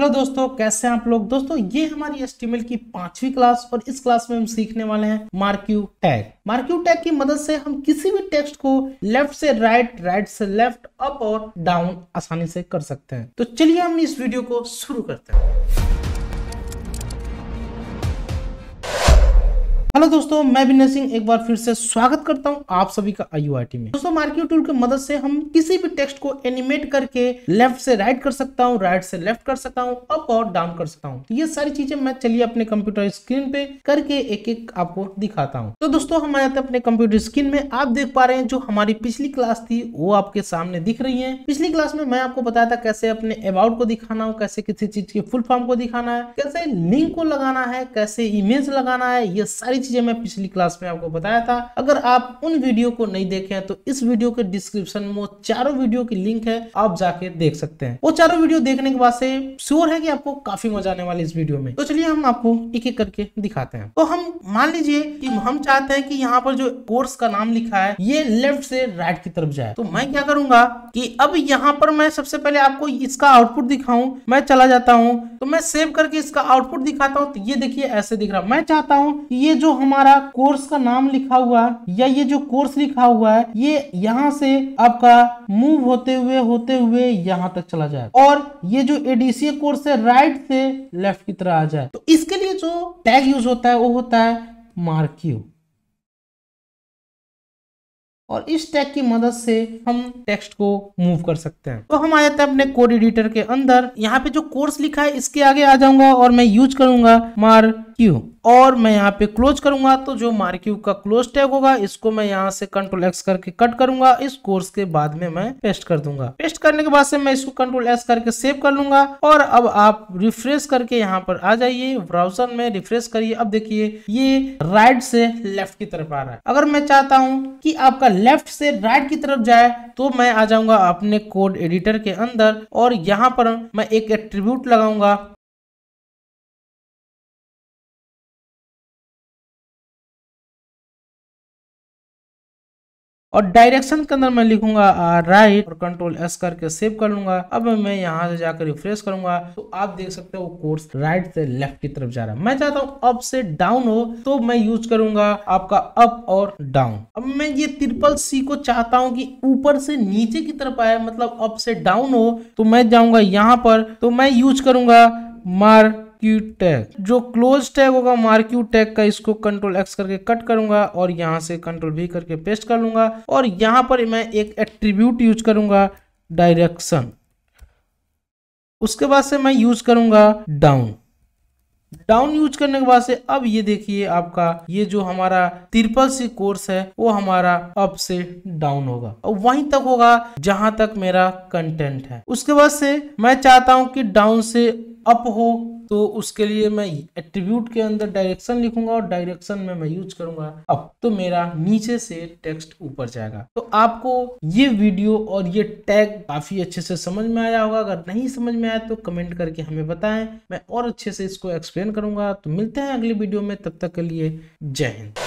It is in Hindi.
हेलो दोस्तों कैसे हैं आप लोग दोस्तों ये हमारी एस्टिमेल की पांचवी क्लास और इस क्लास में हम सीखने वाले हैं मार्क्यू टैग मार्क्यू टैग की मदद से हम किसी भी टेक्स्ट को लेफ्ट से राइट राइट से लेफ्ट अप और डाउन आसानी से कर सकते हैं तो चलिए हम इस वीडियो को शुरू करते हैं हेलो दोस्तों मैं विनय सिंह एक बार फिर से स्वागत करता हूं आप सभी का आई यू में दोस्तों मार्केट टूल की मदद से हम किसी भी टेक्स्ट को एनिमेट करके लेफ्ट से राइट कर सकता हूं राइट से लेफ्ट कर सकता हूं अप और डाउन कर सकता हूं ये सारी चीजें मैं चलिए अपने कंप्यूटर स्क्रीन पे करके एक एक आपको दिखाता हूँ तो दोस्तों हम आए हैं अपने कंप्यूटर स्क्रीन में आप देख पा रहे हैं जो हमारी पिछली क्लास थी वो आपके सामने दिख रही है पिछली क्लास में मैं आपको बताया था कैसे अपने अबाउट को दिखाना हो कैसे किसी चीज के फुल फॉर्म को दिखाना है कैसे लिंक को लगाना है कैसे इमेज लगाना है ये सारी सारी चीज़ें मैं पिछली क्लास में आपको बताया था अगर आप उन वीडियो को नहीं देखे हैं तो इस वीडियो के डिस्क्रिप्शन में चारों वीडियो की लिंक है आप जाके देख सकते हैं वो चारों वीडियो देखने के बाद से श्योर है कि आपको काफी मजा आने वाली इस वीडियो में तो चलिए हम आपको एक एक करके दिखाते हैं तो हम मान लीजिए कि हम चाहते हैं कि यहाँ पर जो कोर्स का नाम लिखा है ये लेफ्ट से राइट की तरफ जाए तो मैं क्या करूंगा कि अब यहाँ पर मैं सबसे पहले आपको इसका आउटपुट दिखाऊं मैं चला जाता हूँ तो मैं सेव करके इसका आउटपुट दिखाता हूँ तो ये देखिए ऐसे दिख रहा मैं चाहता हूँ ये जो हमारा कोर्स का नाम लिखा हुआ या ये जो कोर्स लिखा हुआ है ये यहाँ से आपका मूव होते हुए होते हुए यहाँ तक चला जाए और ये जो एडीसी कोर्स है राइट से लेफ्ट की तरह आ जाए तो इसके जो टैग यूज होता है वो होता है मार्क्यू और इस टैग की मदद से हम टेक्स्ट को मूव कर सकते हैं तो हम आ जाते हैं अपने कोड एडिटर के अंदर यहाँ पे जो कोर्स लिखा है इसके आगे आ जाऊंगा और मैं यूज करूंगा मार मार्क्यू और मैं यहाँ पे क्लोज करूंगा तो जो मार्क्यू का क्लोज टैग होगा इसको मैं यहाँ से कंट्रोल एक्स करके कट करूंगा इस कोर्स के बाद में मैं पेस्ट कर दूंगा पेस्ट करने के बाद से मैं इसको कंट्रोल एक्स करके सेव कर लूंगा और अब आप रिफ्रेश करके यहाँ पर आ जाइए ब्राउजर में रिफ्रेश करिए अब देखिए ये राइट से लेफ्ट की तरफ आ रहा है अगर मैं चाहता हूँ की आपका लेफ्ट से राइट की तरफ जाए तो मैं आ जाऊंगा अपने कोड एडिटर के अंदर और यहाँ पर मैं एक एट्रीब्यूट लगाऊंगा और डायरेक्शन के अंदर मैं लिखूंगा राइट और कंट्रोल एस करके सेव कर लूंगा अब मैं यहाँ से जाकर रिफ्रेश करूंगा तो आप देख सकते हो कोर्स राइट से लेफ्ट की तरफ जा रहा है मैं चाहता हूँ अप से डाउन हो तो मैं यूज करूंगा आपका अप और डाउन अब मैं ये ट्रिपल सी को चाहता हूँ कि ऊपर से नीचे की तरफ आए मतलब अप से डाउन हो तो मैं जाऊंगा यहाँ पर तो मैं यूज करूंगा मार मार्क्यू टैग जो क्लोज टैग होगा मार्क्यू टैग का इसको कंट्रोल एक्स करके कट करूंगा और यहाँ से कंट्रोल भी करके पेस्ट कर लूंगा और यहाँ पर मैं एक एट्रीब्यूट यूज करूंगा डायरेक्शन उसके बाद से मैं यूज करूंगा डाउन डाउन यूज करने के बाद से अब ये देखिए आपका ये जो हमारा त्रिपल सी कोर्स है वो हमारा अप से डाउन होगा और वहीं तक होगा जहां तक मेरा कंटेंट है उसके बाद से मैं चाहता हूं कि डाउन से अप हो तो उसके लिए मैं एट्रीब्यूट के अंदर डायरेक्शन लिखूंगा और डायरेक्शन में मैं यूज करूंगा अब तो मेरा नीचे से टेक्स्ट ऊपर जाएगा तो आपको ये वीडियो और ये टैग काफी अच्छे से समझ में आया होगा अगर नहीं समझ में आया तो कमेंट करके हमें बताएं मैं और अच्छे से इसको एक्सप्लेन करूंगा तो मिलते हैं अगली वीडियो में तब तक के लिए जय हिंद